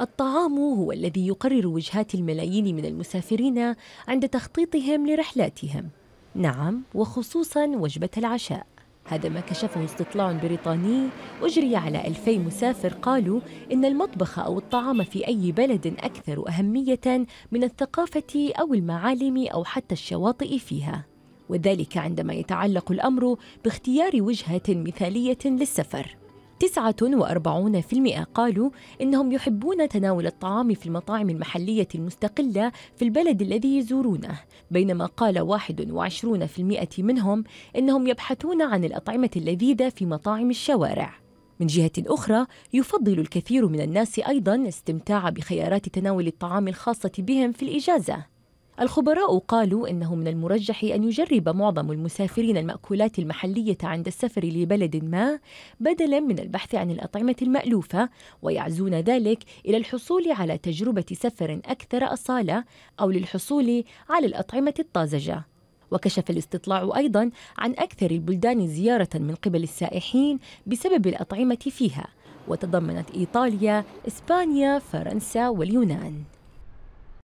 الطعام هو الذي يقرر وجهات الملايين من المسافرين عند تخطيطهم لرحلاتهم نعم وخصوصا وجبة العشاء هذا ما كشفه استطلاع بريطاني أجري على ألفي مسافر قالوا إن المطبخ أو الطعام في أي بلد أكثر أهمية من الثقافة أو المعالم أو حتى الشواطئ فيها وذلك عندما يتعلق الأمر باختيار وجهة مثالية للسفر 49% قالوا إنهم يحبون تناول الطعام في المطاعم المحلية المستقلة في البلد الذي يزورونه بينما قال 21% منهم إنهم يبحثون عن الأطعمة اللذيذة في مطاعم الشوارع من جهة أخرى يفضل الكثير من الناس أيضا الاستمتاع بخيارات تناول الطعام الخاصة بهم في الإجازة الخبراء قالوا إنه من المرجح أن يجرب معظم المسافرين المأكولات المحلية عند السفر لبلد ما بدلاً من البحث عن الأطعمة المألوفة ويعزون ذلك إلى الحصول على تجربة سفر أكثر أصالة أو للحصول على الأطعمة الطازجة وكشف الاستطلاع أيضاً عن أكثر البلدان زيارة من قبل السائحين بسبب الأطعمة فيها وتضمنت إيطاليا، إسبانيا، فرنسا واليونان